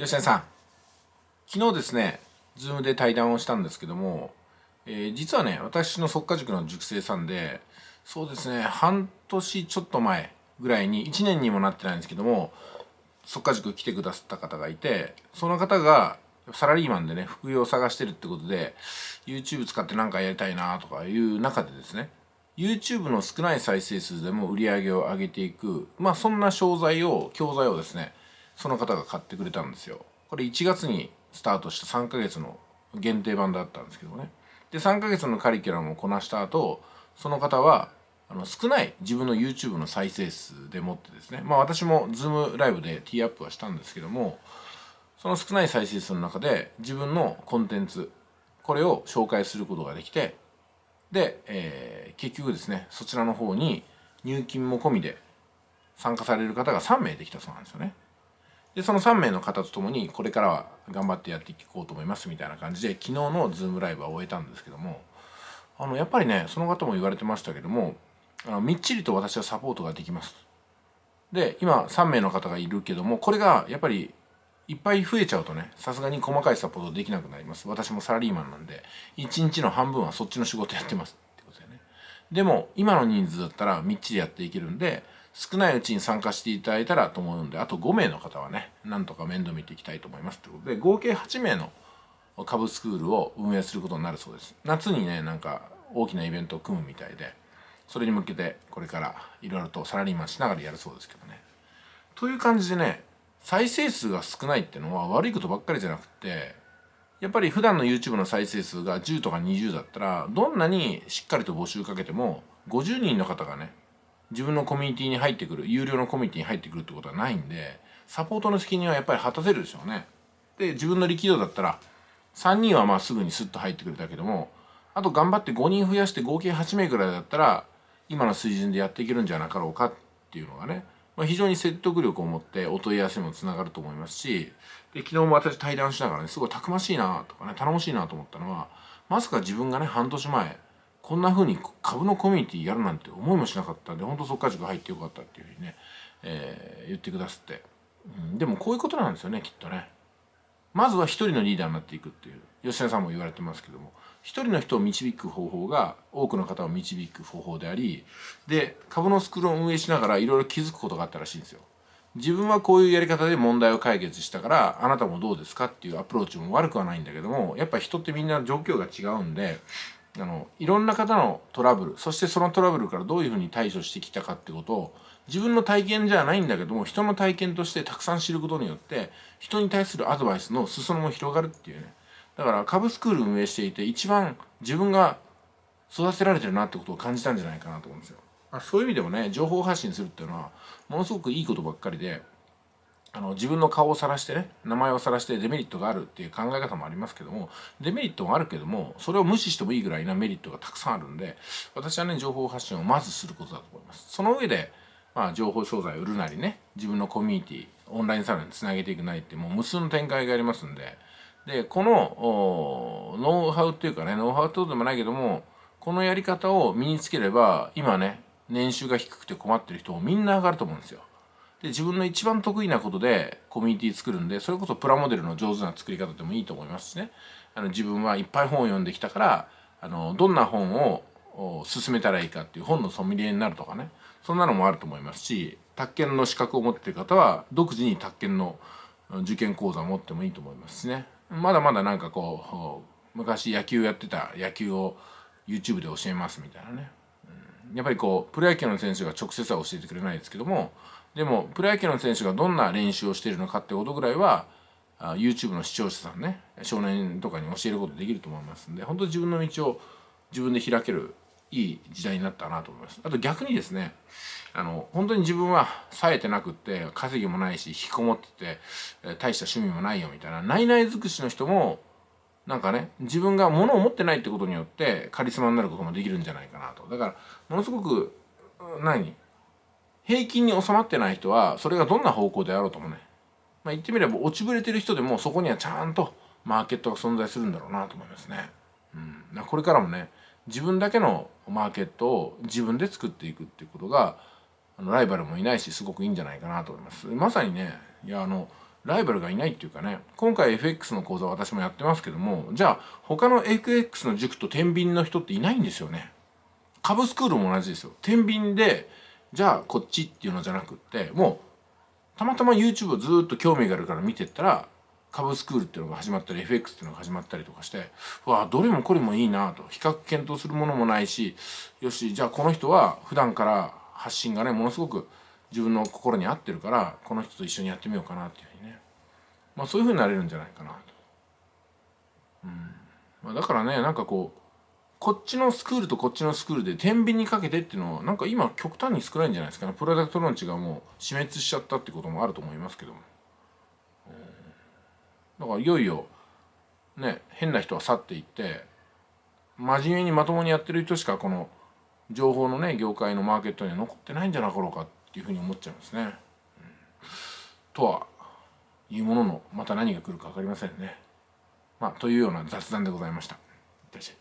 吉田さん昨日ですね Zoom で対談をしたんですけども、えー、実はね私の即家塾の塾生さんでそうですね半年ちょっと前ぐらいに1年にもなってないんですけども即家塾来てくださった方がいてその方がサラリーマンでね副業を探してるってことで YouTube 使って何かやりたいなとかいう中でですね YouTube の少ない再生数でも売り上げを上げていくまあそんな商材を教材をですねその方が買ってくれたんですよこれ1月にスタートした3ヶ月の限定版だったんですけどねで3ヶ月のカリキュラムをこなした後その方はあの少ない自分の YouTube の再生数でもってですねまあ私も Zoom ライブでティーアップはしたんですけどもその少ない再生数の中で自分のコンテンツこれを紹介することができてで、えー、結局ですねそちらの方に入金も込みで参加される方が3名できたそうなんですよね。でその3名の方と共にこれからは頑張ってやっていこうと思いますみたいな感じで昨日のズームライブは終えたんですけどもあのやっぱりねその方も言われてましたけどもあのみっちりと私はサポートができますで今3名の方がいるけどもこれがやっぱりいっぱい増えちゃうとねさすがに細かいサポートできなくなります私もサラリーマンなんで1日の半分はそっちの仕事やってますってことだよねでも今の人数だったらみっちりやっていけるんで少ないうちに参加していただいたらと思うんで、あと5名の方はね、なんとか面倒見ていきたいと思います。ということで、合計8名の株スクールを運営することになるそうです。夏にね、なんか大きなイベントを組むみたいで、それに向けてこれからいろいろとサラリーマンしながらやるそうですけどね。という感じでね、再生数が少ないってのは悪いことばっかりじゃなくて、やっぱり普段の YouTube の再生数が10とか20だったら、どんなにしっかりと募集かけても、50人の方がね、自分のコミュニティに入ってくる有料のコミュニティに入ってくるってことはないんでサポートの責任はやっぱり果たせるでしょうね。で自分の力量だったら3人はまあすぐにスッと入ってくれたけどもあと頑張って5人増やして合計8名ぐらいだったら今の水準でやっていけるんじゃなかろうかっていうのがね、まあ、非常に説得力を持ってお問い合わせにもつながると思いますしで昨日も私対談しながらねすごいたくましいなとかね頼もしいなと思ったのはまさか自分がね半年前こんな風に株のコミュニティやるなんて思いもしなかったんで本当そっか塾入ってよかったっていう風にね、えー、言ってくださって、うん、でもこういうことなんですよねきっとねまずは一人のリーダーになっていくっていう吉田さんも言われてますけども一人の人を導く方法が多くの方を導く方法でありで株のスクールを運営しながらいろいろ気づくことがあったらしいんですよ自分はこういうやり方で問題を解決したからあなたもどうですかっていうアプローチも悪くはないんだけどもやっぱ人ってみんな状況が違うんであのいろんな方のトラブルそしてそのトラブルからどういうふうに対処してきたかってことを自分の体験じゃないんだけども人の体験としてたくさん知ることによって人に対するアドバイスの裾野も広がるっていうねだから株スクール運営していて一番自分が育てられてるなってことを感じたんじゃないかなと思うんですよ。そういう意味でもね情報発信するっていうのはものすごくいいことばっかりであの自分の顔を晒してね名前を晒してデメリットがあるっていう考え方もありますけどもデメリットもあるけどもそれを無視してもいいぐらいなメリットがたくさんあるんで私はね情報発信をまずすることだと思いますその上で、まあ、情報商材を売るなりね自分のコミュニティオンラインサロンにつなげていくなりってもう無数の展開がありますんででこのノウハウっていうかねノウハウとでもないけどもこのやり方を身につければ今ね年収が低くて困ってる人もみんな上がると思うんですよで自分の一番得意なことでコミュニティ作るんでそれこそプラモデルの上手な作り方でもいいと思いますしねあの自分はいっぱい本を読んできたからあのどんな本を進めたらいいかっていう本のソムリエになるとかねそんなのもあると思いますし宅建の資格を持ってる方は独自に宅建の受験講座を持ってもいいと思いますしねまだまだなんかこう昔野球やってた野球を YouTube で教えますみたいなね、うん、やっぱりこうプロ野球の選手が直接は教えてくれないですけどもでもプロ野球の選手がどんな練習をしているのかってことぐらいは YouTube の視聴者さんね少年とかに教えることできると思いますんで本当自分の道を自分で開けるいい時代になったなと思いますあと逆にですねあの本当に自分は冴えてなくって稼ぎもないし引きこもってて大した趣味もないよみたいな内々尽くしの人もなんかね自分が物を持ってないってことによってカリスマになることもできるんじゃないかなとだからものすごく何平均に収まってない人はそれがどんな方向であろうともね、まあ、言ってみれば落ちぶれてる人でもそこにはちゃんとマーケットが存在するんだろうなと思いますね。うん、これからもね自分だけのマーケットを自分で作っていくっていうことがあのライバルもいないしすごくいいんじゃないかなと思います。まさにねいやあのライバルがいないっていうかね今回 FX の講座私もやってますけどもじゃあ他の FX の塾と天秤の人っていないんですよね。株スクールも同じですよ。天秤でじゃあこっちっていうのじゃなくってもうたまたま YouTube をずっと興味があるから見てったら株スクールっていうのが始まったり FX っていうのが始まったりとかしてわあどれもこれもいいなと比較検討するものもないしよしじゃあこの人は普段から発信がねものすごく自分の心に合ってるからこの人と一緒にやってみようかなっていうふうにね、まあ、そういうふうになれるんじゃないかなと。うんまあ、だからねなんかこうこっちのスクールとこっちのスクールで天秤にかけてっていうのはなんか今極端に少ないんじゃないですかねプロダクトローンチがもう死滅しちゃったってこともあると思いますけどもだからいよいよね変な人は去っていって真面目にまともにやってる人しかこの情報のね業界のマーケットには残ってないんじゃなかろうかっていうふうに思っちゃいますね。うん、とはいうもののまた何が来るか分かりませんね。まあというような雑談でございました。いってらっしゃい。